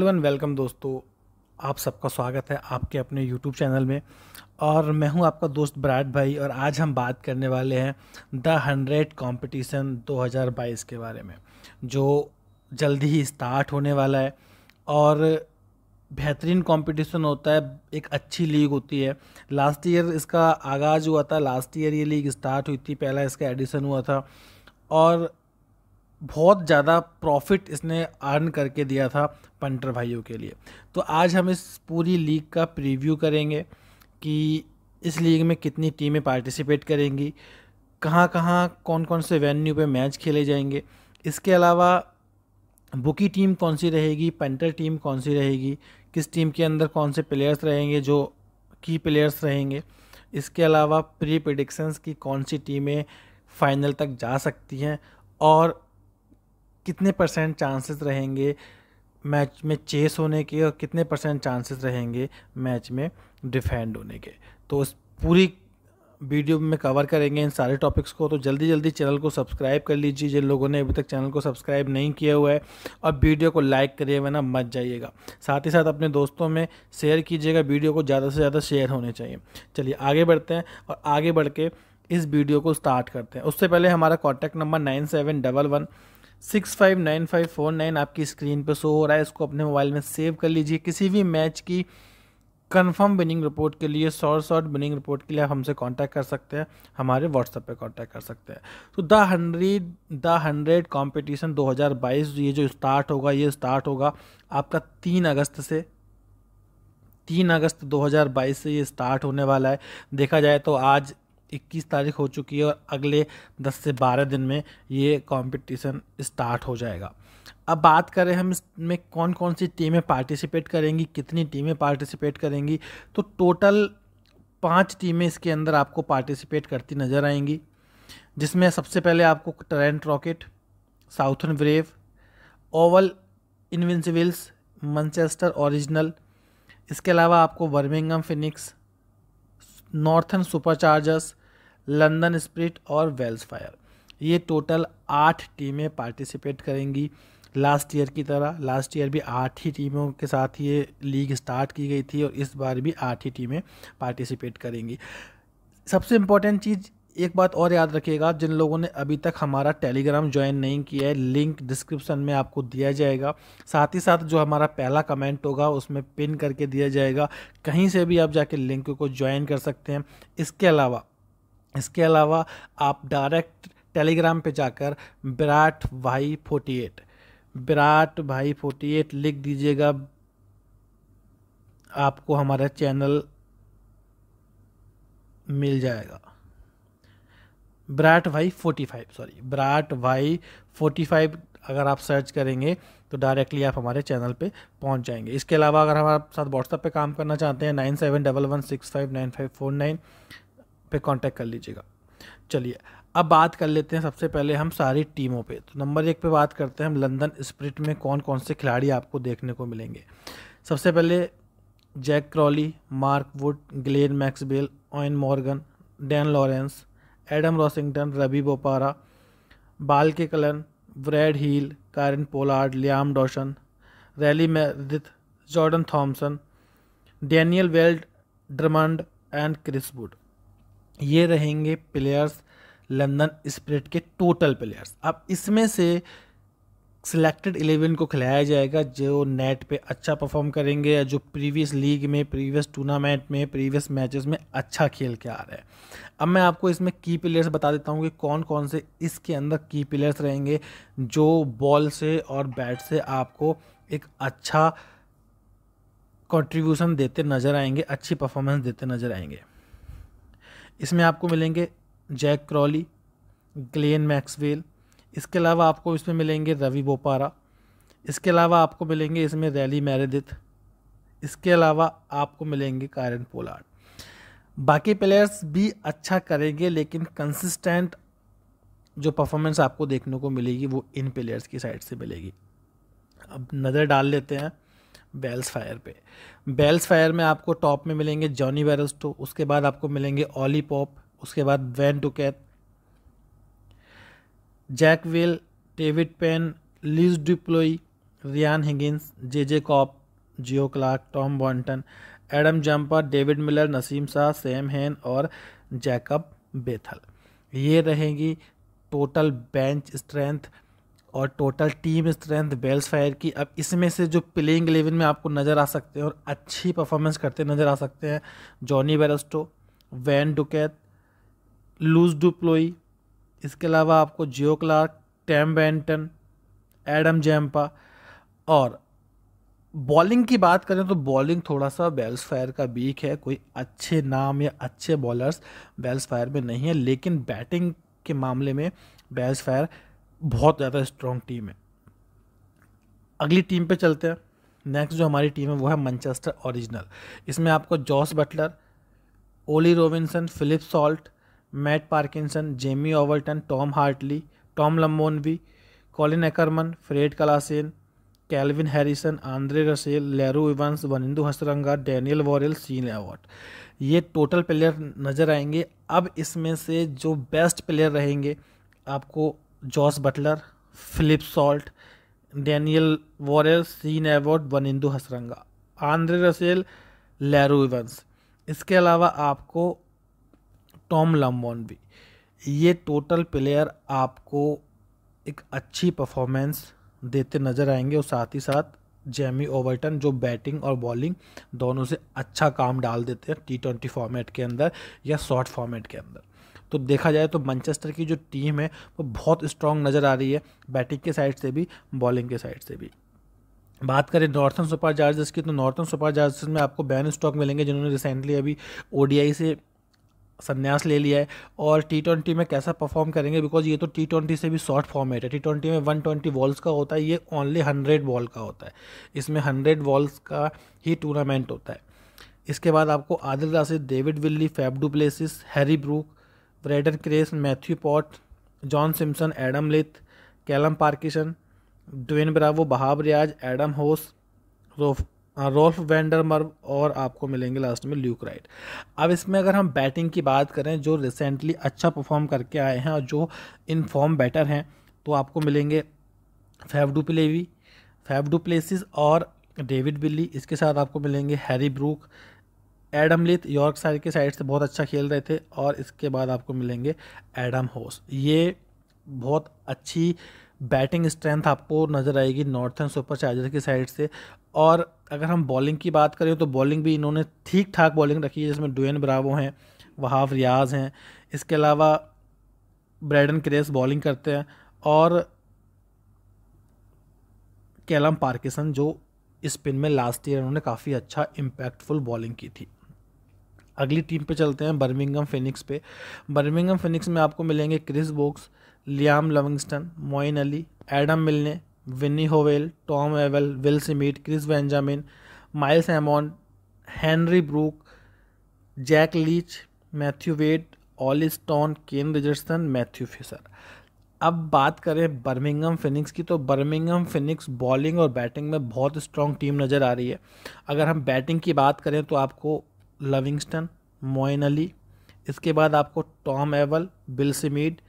hello and welcome दोस्तों आप सबका स्वागत है आपके अपने यूट्यूब चैनल में और मैं हूं आपका दोस्त बराट भाई और आज हम बात करने वाले हैं द हंड्रेड कंपटीशन 2022 के बारे में जो जल्दी ही स्टार्ट होने वाला है और बेहतरीन कंपटीशन होता है एक अच्छी लीग होती है लास्ट ईयर इसका आगाज़ हुआ था लास्ट ईयर ये लीग स्टार्ट हुई थी पहला इसका एडिशन हुआ था और बहुत ज़्यादा प्रॉफिट इसने अर्न करके दिया था पंटर भाइयों के लिए तो आज हम इस पूरी लीग का प्रीव्यू करेंगे कि इस लीग में कितनी टीमें पार्टिसिपेट करेंगी कहाँ कहाँ कौन कौन से वेन्यू पे मैच खेले जाएंगे इसके अलावा बुकी टीम कौन सी रहेगी पेंटर टीम कौन सी रहेगी किस टीम के अंदर कौन से प्लेयर्स रहेंगे जो की प्लेयर्स रहेंगे इसके अलावा प्री प्रिडिक्शंस की कौन सी टीमें फाइनल तक जा सकती हैं और कितने परसेंट चांसेस रहेंगे मैच में चेस होने के और कितने परसेंट चांसेस रहेंगे मैच में डिफेंड होने के तो इस पूरी वीडियो में कवर करेंगे इन सारे टॉपिक्स को तो जल्दी जल्दी चैनल को सब्सक्राइब कर लीजिए जिन लोगों ने अभी तक चैनल को सब्सक्राइब नहीं किया हुआ है और वीडियो को लाइक करिए वरना मत जाइएगा साथ ही साथ अपने दोस्तों में शेयर कीजिएगा वीडियो को ज़्यादा से ज़्यादा शेयर होने चाहिए चलिए आगे बढ़ते हैं और आगे बढ़ के इस वीडियो को स्टार्ट करते हैं उससे पहले हमारा contact number nine seven double one six five nine five four nine आपकी स्क्रीन पर शो हो रहा है इसको अपने मोबाइल में सेव कर लीजिए किसी भी मैच की कंफर्म विनिंग रिपोर्ट के लिए शॉर्ट शॉर्ट विनिंग रिपोर्ट के लिए आप हमसे कांटेक्ट कर सकते हैं हमारे व्हाट्सएप पे कांटेक्ट कर सकते हैं तो the hundred the hundred competition 2022 ये जो स्टार्ट होगा ये स्टार्ट होगा आपका तीन अगस्त से तीन अगस्त 2022 से ये स्टार्ट होने वाला है देखा जाए तो आज इक्कीस तारीख हो चुकी है और अगले दस से बारह दिन में ये कंपटीशन स्टार्ट हो जाएगा अब बात करें हम इसमें कौन कौन सी टीमें पार्टिसिपेट करेंगी कितनी टीमें पार्टिसिपेट करेंगी तो टोटल पांच टीमें इसके अंदर आपको पार्टिसिपेट करती नज़र आएंगी जिसमें सबसे पहले आपको Trent Rocket Southern Brave Oval Invincibles Manchester Original इसके अलावा आपको Birmingham Phoenix Northern Superchargers London Spirit और वेल्स फायर ये टोटल आठ टीमें पार्टिसिपेट करेंगी लास्ट ईयर की तरह लास्ट ईयर भी आठ ही टीमों के साथ ये लीग स्टार्ट की गई थी और इस बार भी आठ ही टीमें पार्टिसिपेट करेंगी सबसे इम्पोर्टेंट चीज़ एक बात और याद रखिएगा जिन लोगों ने अभी तक हमारा टेलीग्राम ज्वाइन नहीं किया है लिंक डिस्क्रिप्शन में आपको दिया जाएगा साथ ही साथ जो हमारा पहला कमेंट होगा उसमें पिन करके दिया जाएगा कहीं से भी आप जाके लिंक को ज्वाइन कर सकते हैं इसके अलावा इसके अलावा आप डायरेक्ट टेलीग्राम पे जाकर विराट भाई फोर्टी एट विराट भाई फोर्टी एट लिख दीजिएगा आपको हमारा चैनल मिल जाएगा विराट भाई फोर्टी फाइव सॉरी विराट भाई फोर्टी फाइव अगर आप सर्च करेंगे तो डायरेक्टली आप हमारे चैनल पे पहुंच जाएंगे इसके अलावा अगर हमारे साथ व्हाट्सएप पे काम करना चाहते हैं nine seven double one six five nine five four nine पे कांटेक्ट कर लीजिएगा चलिए अब बात कर लेते हैं सबसे पहले हम सारी टीमों पे तो नंबर एक पे बात करते हैं हम लंदन स्प्रिट में कौन कौन से खिलाड़ी आपको देखने को मिलेंगे सबसे पहले Jack Crawley Mark Wood Glenn Maxwell Eoin Morgan Dan Lawrence Adam Rossington Ravi Bopara बाल के कलन Brad Wheal Kieron Pollard Liam Dawson Riley Meredith Jordan Thompson Daniel वेल्ड ड्रमंड एंड क्रिस वुड ये रहेंगे प्लेयर्स लंदन स्प्रिट के टोटल प्लेयर्स अब इसमें से सिलेक्टेड इलेवन को खिलाया जाएगा जो नेट पे अच्छा परफॉर्म करेंगे या जो प्रीवियस लीग में प्रीवियस टूर्नामेंट में प्रीवियस मैचेस में अच्छा खेल के आ रहे हैं अब मैं आपको इसमें की प्लेयर्स बता देता हूँ कि कौन कौन से इसके अंदर की प्लेयर्स रहेंगे जो बॉल से और बैट से आपको एक अच्छा कंट्रीब्यूशन देते नज़र आएंगे अच्छी परफॉर्मेंस देते नज़र आएंगे इसमें आपको मिलेंगे जैक क्रॉली ग्लेन मैक्सवेल इसके अलावा आपको इसमें मिलेंगे रवि बोपारा इसके अलावा आपको मिलेंगे इसमें रैली मैरिदित इसके अलावा आपको मिलेंगे कारन पोलार्ड बाकी प्लेयर्स भी अच्छा करेंगे लेकिन कंसिस्टेंट जो परफॉर्मेंस आपको देखने को मिलेगी वो इन प्लेयर्स की साइड से मिलेगी अब नज़र डाल लेते हैं बेल्स फायर पे बेल्स फायर में आपको टॉप में मिलेंगे जॉनी वेरस्टो उसके बाद आपको मिलेंगे ऑली पॉप उसके बाद Ben Duckett Jack Will David Payne Leus du Plooy Ryan Higgins J J Cobb Joe Clarke Tom Banton Adam Zampa David Miller Naseem Shah Sam Hain और जैकब बेथल ये रहेगी टोटल बेंच स्ट्रेंथ और total team strength Welsh Fire की अब इसमें से जो playing eleven में आपको नज़र आ सकते हैं और अच्छी परफॉर्मेंस करते नज़र आ सकते हैं Jonny Bairstow Ben Duckett Leus du Plooy इसके अलावा आपको Joe Clarke Tom Banton Adam Zampa और बॉलिंग की बात करें तो बॉलिंग थोड़ा सा बेल्स फायर का वीक है कोई अच्छे नाम या अच्छे बॉलर्स बेल्स फायर में नहीं है लेकिन बैटिंग के मामले में बेल्स फायर बहुत ज़्यादा स्ट्रॉन्ग टीम है अगली टीम पे चलते हैं नेक्स्ट जो हमारी टीम है वो है मैनचेस्टर ओरिजिनल इसमें आपको Jos Buttler Ollie Robinson Philip Salt Matt Parkinson Jamie Overton Tom Hartley Tom Lammonby Colin Ackermann Fred Klaassen Calvin Harrison Andre Russell Laurie Evans Wanindu Hasaranga Daniel Worrall Sean Abbott ये total player नज़र आएंगे अब इसमें से जो best player रहेंगे आपको Jos Buttler Philip Salt Daniel Worrall Sean Abbott Wanindu Hasaranga Andre Russell Laurie Evans इसके अलावा आपको टॉम लम्बॉन भी ये टोटल प्लेयर आपको एक अच्छी परफॉर्मेंस देते नज़र आएंगे और साथ ही साथ जेमी ओवर्टन जो बैटिंग और बॉलिंग दोनों से अच्छा काम डाल देते हैं टी ट्वेंटी फॉर्मेट के अंदर या शॉर्ट फॉर्मेट के अंदर तो देखा जाए तो मैनचेस्टर की जो टीम है वो बहुत स्ट्रांग नज़र आ रही है बैटिंग के साइड से भी बॉलिंग के साइड से भी बात करें नॉर्थन सुपर चार्जर्स की तो नॉर्थन सुपर चार्जर्स में आपको बैन स्टॉक मिलेंगे जिन्होंने रिसेंटली अभी ओ से संन्यास ले लिया है और टी ट्वेंटी में कैसा परफॉर्म करेंगे बिकॉज ये तो टी ट्वेंटी से भी शॉर्ट फॉर्मेट है टी ट्वेंटी में वन ट्वेंटी बॉल्स का होता है ये ओनली हंड्रेड बॉल का होता है इसमें हंड्रेड बॉल्स का ही टूर्नामेंट होता है इसके बाद आपको Adil Rashid David Willey Faf du Plessis Harry Brook Brydon Carse Matthew Potts John Simpson Adam Lyth Callum Parkinson Dwayne Bravo Wahab Riaz Adam Hose Roelof Rolf वेंडरमर्व और आपको मिलेंगे लास्ट में ल्यूक राइट अब इसमें अगर हम बैटिंग की बात करें जो रिसेंटली अच्छा परफॉर्म करके आए हैं और जो इन फॉर्म बैटर हैं तो आपको मिलेंगे Faf du Plessis Faf du Plessis और डेविड बिल्ली इसके साथ आपको मिलेंगे Harry Brook Adam Lyth Yorkshire के साइड से बहुत अच्छा खेल रहे थे और इसके बाद आपको मिलेंगे एडम होस ये बहुत अच्छी बैटिंग स्ट्रेंथ आपको नज़र आएगी नॉर्थन सुपर चार्जर की साइड से और अगर हम बॉलिंग की बात करें तो बॉलिंग भी इन्होंने ठीक ठाक बॉलिंग रखी है जिसमें डुएन ब्रावो हैं वहाफ रियाज हैं इसके अलावा ब्रैडन क्रेस बॉलिंग करते हैं और कैलम पार्किसन जो स्पिन में लास्ट ईयर उन्होंने काफ़ी अच्छा इम्पैक्टफुल बॉलिंग की थी अगली टीम पे चलते हैं बर्मिंगम फिनिक्स पे बर्मिंगम फिनिक्स में आपको मिलेंगे Chris Woakes Liam Livingstone Moeen Ali Adam Milne Benny Howell Tom Helm Will Smeed Chris Benjamin Miles Hammond Henry Brookes Jack Leach Matthew Wade Olly Stone Kane Richardson Matthew Fisher अब बात करें Birmingham Phoenix की तो Birmingham Phoenix bowling और batting में बहुत strong team नज़र आ रही है अगर हम बैटिंग की बात करें तो आपको लविंगस्टन मोइन अली इसके बाद आपको Tom Helm Will Smeed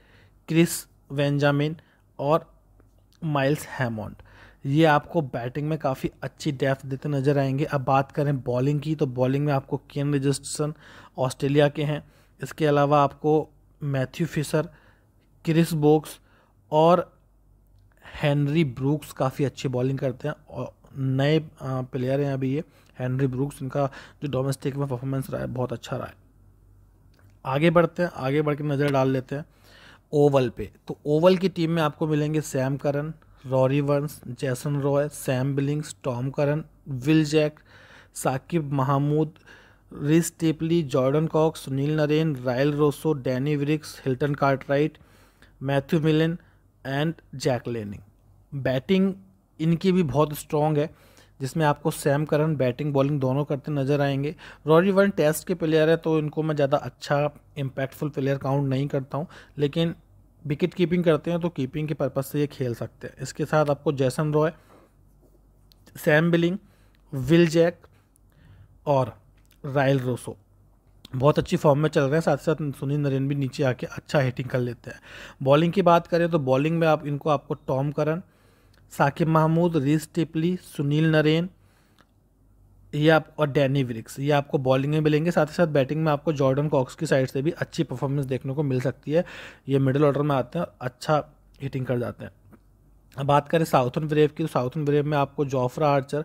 Chris Benjamin और माइल्स हैमोंड ये आपको बैटिंग में काफ़ी अच्छी डेप्थ देते नजर आएंगे अब बात करें बॉलिंग की तो बॉलिंग में आपको केन रजिस्टन ऑस्ट्रेलिया के हैं इसके अलावा आपको मैथ्यू फिशर क्रिस बोक्स और हेनरी ब्रूक्स काफ़ी अच्छी बॉलिंग करते हैं और नए प्लेयर हैं अभी ये हैंनरी ब्रूक्स इनका जो डोमेस्टिक में परफॉर्मेंस रहा है बहुत अच्छा रहा है आगे बढ़ते हैं आगे बढ़ के नज़र डाल लेते हैं ओवल पे तो ओवल की टीम में आपको मिलेंगे Sam Curran Rory Burns Jason Roy Sam Billings Tom Curran Will Jacks Saqib Mahmood Reece Topley Jordan Cox Sunil Narine Rilee Rossouw Danny Briggs Hilton Cartwright Matthew Milan and Jack Leaning batting इनकी भी बहुत strong है जिसमें आपको सैम करन बैटिंग बॉलिंग दोनों करते नजर आएंगे रॉरी वर्न टेस्ट के प्लेयर है तो इनको मैं ज़्यादा अच्छा इम्पैक्टफुल प्लेयर काउंट नहीं करता हूँ लेकिन विकेट कीपिंग करते हैं तो कीपिंग के पर्पज़ से ये खेल सकते हैं इसके साथ आपको Jason Roy Sam Billing Will Jack और रायल रोसो बहुत अच्छी फॉर्म में चल रहे हैं साथ ही साथ सुनील नरेन भी नीचे आके अच्छा हिटिंग कर लेते हैं बॉलिंग की बात करें तो बॉलिंग में आप इनको आपको टॉम करन साकिब महमूद रिस टिपली सुनील नरेन ये आप और डैनी विरिक्स ये आपको बॉलिंग में मिलेंगे साथ ही साथ बैटिंग में आपको जॉर्डन कॉक्स की साइड से भी अच्छी परफॉर्मेंस देखने को मिल सकती है ये मिडिल ऑर्डर में आते हैं और अच्छा हिटिंग कर जाते हैं अब बात करें साउथन ब्रेव की तो साउथन ब्रेव में आपको जॉफ्रा आर्चर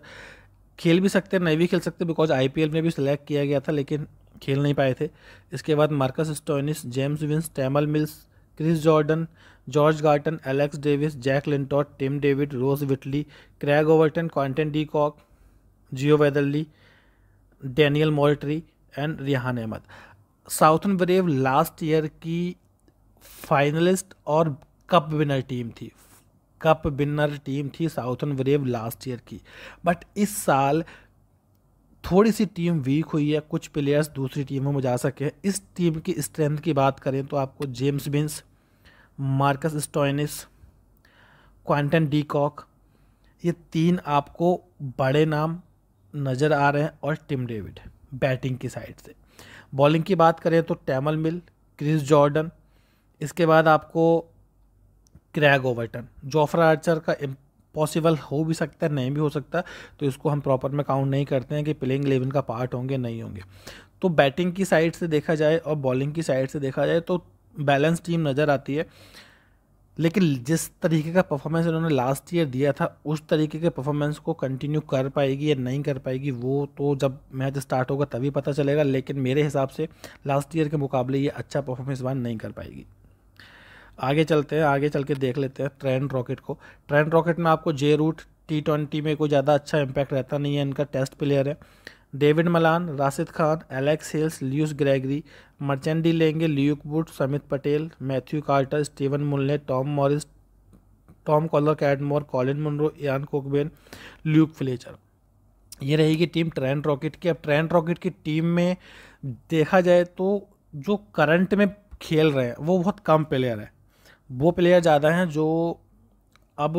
खेल भी सकते हैं नहीं भी खेल सकते बिकॉज आई में भी सिलेक्ट किया गया था लेकिन खेल नहीं पाए थे इसके बाद Marcus Stoinis James Vince Tymal Mills Chris Jordan George Garton Alex Davies Jake Lintott Tim David Ross Whiteley Craig Overton Quinton de Kock Joe Weatherley Daniel Moriarty and Rehan Ahmed Southern Brave last year की finalist और cup winner team थी cup winner team थी Southern Brave last year की but इस साल थोड़ी सी team week हुई है कुछ प्लेयर्स दूसरी टीमों में जा सके इस टीम की स्ट्रेंथ की बात करें तो आपको James Vince Marcus Stoinis Quinton de Kock ये तीन आपको बड़े नाम नज़र आ रहे हैं और टिम डेविड बैटिंग की साइड से बॉलिंग की बात करें तो टैमल मिल क्रिस जॉर्डन इसके बाद आपको क्रैग ओवरटन जोफ्रा आर्चर का पॉसिबल हो भी सकता है नहीं भी हो सकता तो इसको हम प्रॉपर में काउंट नहीं करते हैं कि प्लेइंग इलेवन का पार्ट होंगे नहीं होंगे तो बैटिंग की साइड से देखा जाए और बॉलिंग की साइड से देखा जाए तो बैलेंस टीम नज़र आती है लेकिन जिस तरीके का परफॉर्मेंस इन्होंने लास्ट ईयर दिया था उस तरीके के परफॉर्मेंस को कंटिन्यू कर पाएगी या नहीं कर पाएगी वो तो जब मैच स्टार्ट होगा तभी पता चलेगा लेकिन मेरे हिसाब से लास्ट ईयर के मुकाबले ये अच्छा परफॉर्मेंस वन नहीं कर पाएगी आगे चलते हैं आगे चल के देख लेते हैं ट्रेंड रॉकेट को ट्रेंड रॉकेट में आपको जे रूट टी ट्वेंटी में कोई ज़्यादा अच्छा इम्पैक्ट रहता नहीं है इनका टेस्ट प्लेयर है Dawid Malan Rashid Khan Alex Hales Lewis Gregory Marchant de Lange Luke Wood Samit Patel Matthew Carter Steven Mullaney Tom Moores Tom Kohler Cadmore Colin Munro Ian Cockbain Luke Fletcher ये रहेगी टीम ट्रेंड रॉकेट की अब trend rocket की team में देखा जाए तो जो करंट में खेल रहे हैं वो बहुत कम प्लेयर हैं वो प्लेयर ज़्यादा हैं जो अब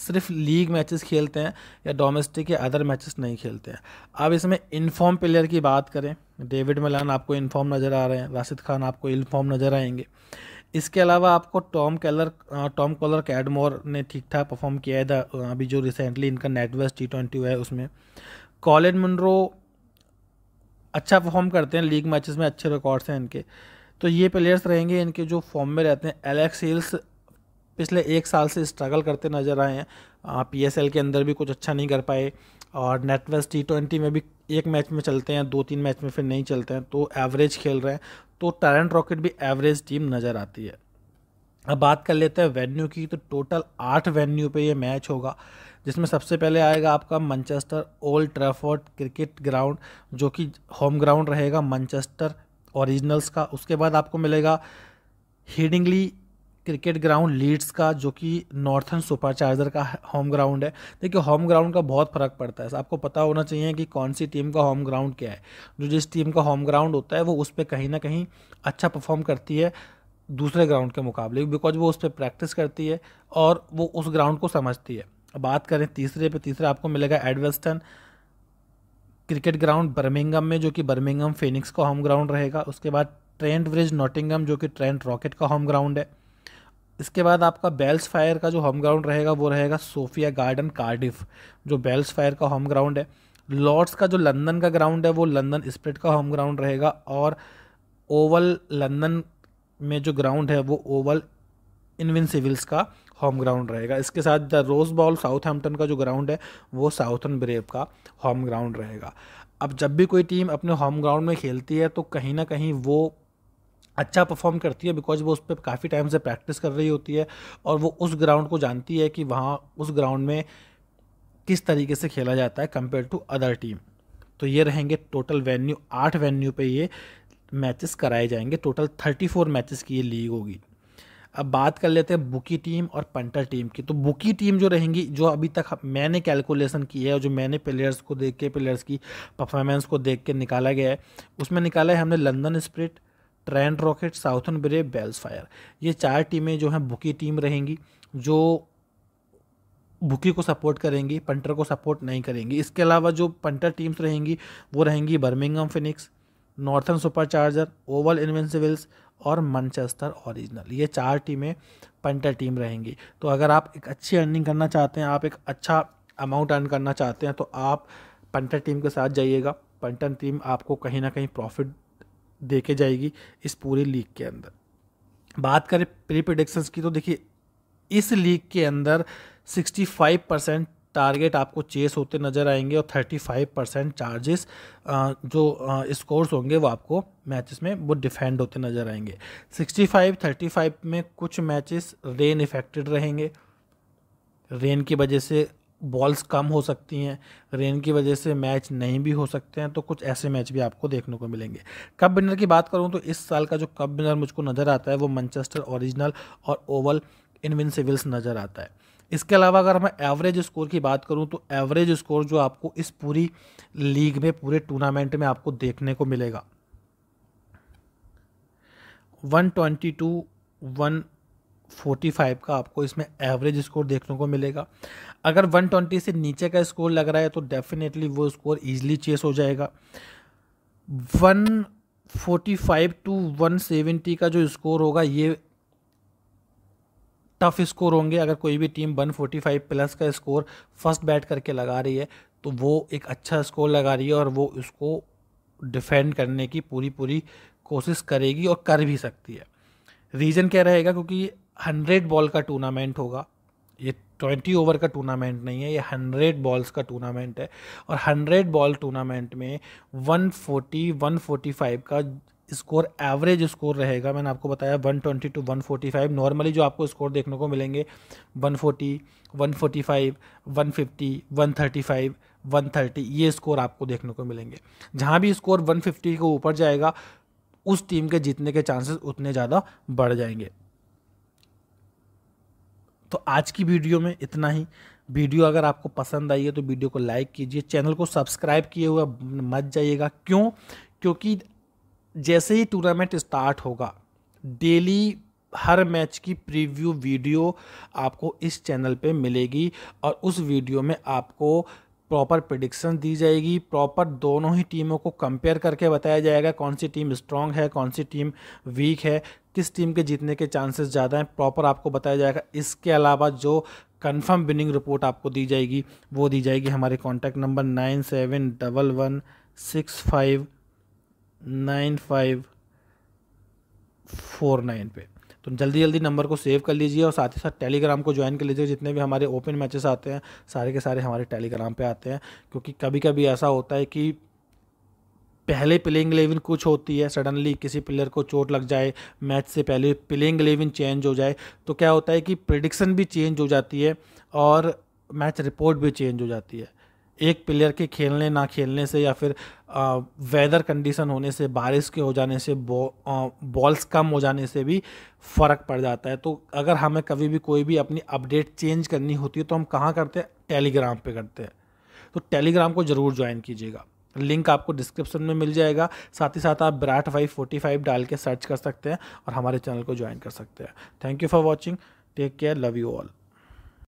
सिर्फ लीग मैचेस खेलते हैं या डोमेस्टिक या अदर मैचेस नहीं खेलते हैं अब इसमें इनफॉर्म प्लेयर की बात करें डेविड मिलान आपको इनफॉर्म नज़र आ रहे हैं राशिद खान आपको इनफॉर्म नज़र आएंगे इसके अलावा आपको Tom Kohler Tom Kohler Cadmore ने ठीक ठाक परफॉर्म किया है अभी जो रिसेंटली इनका नेटवर्स टी ट्वेंटी है उसमें कॉलिन मुनरो अच्छा परफॉर्म करते हैं लीग मैचेस में अच्छे रिकॉर्ड्स हैं इनके तो ये प्लेयर्स रहेंगे इनके जो फॉर्म में रहते हैं एलेक्स हिल्स पिछले एक साल से स्ट्रगल करते नज़र आए हैं पी एस के अंदर भी कुछ अच्छा नहीं कर पाए और नेटवेस्ट टी ट्वेंटी में भी एक मैच में चलते हैं दो तीन मैच में फिर नहीं चलते हैं तो एवरेज खेल रहे हैं तो टैलेंट रॉकेट भी एवरेज टीम नज़र आती है अब बात कर लेते हैं वेन्यू की तो टोटल आठ वेन्यू पे ये मैच होगा जिसमें सबसे पहले आएगा आपका Manchester Old Trafford cricket ground जो कि होम ग्राउंड रहेगा मंचेस्टर ओरिजिनल्स का उसके बाद आपको मिलेगा हीडिंगली क्रिकेट ग्राउंड लीड्स का जो कि नॉर्थन सुपर चार्जर का होम ग्राउंड है देखिए होम ग्राउंड का बहुत फ़र्क पड़ता है आपको पता होना चाहिए कि कौन सी टीम का होम ग्राउंड क्या है जो जिस टीम का होम ग्राउंड होता है वो उस पर कहीं ना कहीं अच्छा परफॉर्म करती है दूसरे ग्राउंड के मुकाबले बिकॉज वो उस पर प्रैक्टिस करती है और वो उस ग्राउंड को समझती है बात करें तीसरे पे तीसरा आपको मिलेगा एडवेस्टन क्रिकेट ग्राउंड बर्मिंगम में जो कि बर्मिंगम फिनिक्स का होम ग्राउंड रहेगा उसके बाद ट्रेंट ब्रिज नोटिंगम जो कि ट्रेंट रॉकेट का होम ग्राउंड है इसके बाद आपका बेल्स फायर का जो होम ग्राउंड रहेगा वो रहेगा सोफिया गार्डन कार्डिफ जो बेल्स फायर का होम ग्राउंड है लॉर्ड्स का जो लंदन का ग्राउंड है वो लंदन स्प्रिट का होम ग्राउंड रहेगा और ओवल लंदन में जो ग्राउंड है वो ओवल इनविनसिविल्स का होम ग्राउंड रहेगा इसके साथ द रोज बॉल हेम्पटन का जो ग्राउंड है वो साउथन ब्रेव का होम ग्राउंड रहेगा अब जब भी कोई टीम अपने होम ग्राउंड में खेलती है तो कहीं ना कहीं वो अच्छा परफॉर्म करती है बिकॉज वो उस पर काफ़ी टाइम से प्रैक्टिस कर रही होती है और वो उस ग्राउंड को जानती है कि वहाँ उस ग्राउंड में किस तरीके से खेला जाता है कंपेयर टू अदर टीम तो ये रहेंगे टोटल वेन्यू आठ वेन्यू पे ये मैचेस कराए जाएंगे टोटल थर्टी फोर मैचेस की ये लीग होगी अब बात कर लेते हैं बुकी टीम और पंटर टीम की तो बुकी टीम जो रहेंगी जो अभी तक मैंने कैलकुलेशन की है और जो मैंने प्लेयर्स को देख के प्लेयर्स की परफॉर्मेंस को देख के निकाला गया है उसमें निकाला है हमने London Spirit Trent Rocket Southern Brave Welsh Fire ये चार टीमें जो हैं बुकी टीम रहेंगी जो बुकी को सपोर्ट करेंगी पंटर को सपोर्ट नहीं करेंगी इसके अलावा जो पंटर टीम्स रहेंगी वो रहेंगी Birmingham Phoenix Northern Super Charger Oval Invincibles और मनचेस्टर ओरिजिनल ये चार टीमें पंटर टीम रहेंगी तो अगर आप एक अच्छी अर्निंग करना चाहते हैं आप एक अच्छा अमाउंट अर्न करना चाहते हैं तो आप पंटर टीम के साथ जाइएगा पंटर टीम आपको कहीं ना कहीं प्रॉफिट देखे जाएगी इस पूरे लीग के अंदर बात करें प्री प्रडिक्शंस की तो देखिए इस लीग के अंदर 65 परसेंट टारगेट आपको चेस होते नज़र आएंगे और 35 परसेंट चार्जेस जो स्कोर्स होंगे वो आपको मैचेस में वो डिफेंड होते नज़र आएंगे 65 35 में कुछ मैचेस रेन इफेक्टेड रहेंगे रेन की वजह से बॉल्स कम हो सकती हैं रेन की वजह से मैच नहीं भी हो सकते हैं तो कुछ ऐसे मैच भी आपको देखने को मिलेंगे कप विनर की बात करूं तो इस साल का जो कप विनर मुझको नज़र आता है वो मैनचेस्टर ओरिजिनल और ओवल इनविनसिविल्स नज़र आता है इसके अलावा अगर मैं एवरेज स्कोर की बात करूं तो एवरेज स्कोर जो आपको इस पूरी लीग में पूरे टूर्नामेंट में आपको देखने को मिलेगा 122, 145 का आपको इसमें एवरेज स्कोर देखने को मिलेगा अगर 120 से नीचे का स्कोर लग रहा है तो डेफिनेटली वो स्कोर ईजिली चेस हो जाएगा 145 टू 170 का जो स्कोर होगा ये टफ स्कोर होंगे अगर कोई भी टीम 145 प्लस का स्कोर फर्स्ट बैट करके लगा रही है तो वो एक अच्छा स्कोर लगा रही है और वो उसको डिफेंड करने की पूरी पूरी कोशिश करेगी और कर भी सकती है रीज़न क्या रहेगा क्योंकि हंड्रेड बॉल का टूर्नामेंट होगा ये ट्वेंटी ओवर का टूर्नामेंट नहीं है ये हंड्रेड बॉल्स का टूर्नामेंट है और हंड्रेड बॉल टूर्नामेंट में one forty one forty five का स्कोर एवरेज स्कोर रहेगा मैंने आपको बताया one twenty two one forty five normally जो आपको स्कोर देखने को मिलेंगे one one one five fifty one thirty five one thirty ये स्कोर आपको देखने को मिलेंगे जहाँ भी स्कोर वन फिफ्टी के ऊपर जाएगा उस टीम के जीतने के चांसेस उतने ज़्यादा बढ़ जाएंगे तो आज की वीडियो में इतना ही वीडियो अगर आपको पसंद आई है तो वीडियो को लाइक कीजिए चैनल को सब्सक्राइब किए हुए मत जाइएगा क्यों क्योंकि जैसे ही टूर्नामेंट स्टार्ट होगा डेली हर मैच की प्रीव्यू वीडियो आपको इस चैनल पे मिलेगी और उस वीडियो में आपको प्रॉपर प्रडिक्शन दी जाएगी प्रॉपर दोनों ही टीमों को कंपेयर करके बताया जाएगा कौन सी टीम स्ट्रांग है कौन सी टीम वीक है किस टीम के जीतने के चांसेस ज़्यादा हैं प्रॉपर आपको बताया जाएगा इसके अलावा जो कंफर्म विनिंग रिपोर्ट आपको दी जाएगी वो दी जाएगी हमारे contact number nine seven double one six five nine five four nine पे तो जल्दी जल्दी नंबर को सेव कर लीजिए और साथ ही साथ टेलीग्राम को ज्वाइन कर लीजिए जितने भी हमारे ओपन मैचेस आते हैं सारे के सारे हमारे टेलीग्राम पे आते हैं क्योंकि कभी कभी ऐसा होता है कि पहले प्लेइंग एलेवन कुछ होती है सडनली किसी प्लेयर को चोट लग जाए मैच से पहले प्लेइंग एलेवन चेंज हो जाए तो क्या होता है कि प्रिडिक्शन भी चेंज हो जाती है और मैच रिपोर्ट भी चेंज हो जाती है एक प्लेयर के खेलने ना खेलने से या फिर आ, वेदर कंडीशन होने से बारिश के हो जाने से बॉ बौ, बॉल्स कम हो जाने से भी फ़र्क पड़ जाता है तो अगर हमें कभी भी कोई भी अपनी अपडेट चेंज करनी होती है तो हम कहाँ करते हैं टेलीग्राम पे करते हैं तो टेलीग्राम को ज़रूर ज्वाइन कीजिएगा लिंक आपको डिस्क्रिप्शन में मिल जाएगा साथ ही साथ आप ब्राट वाई फोर्टी फाइव डाल के सर्च कर सकते हैं और हमारे चैनल को ज्वाइन कर सकते हैं thank you for watching take care love you all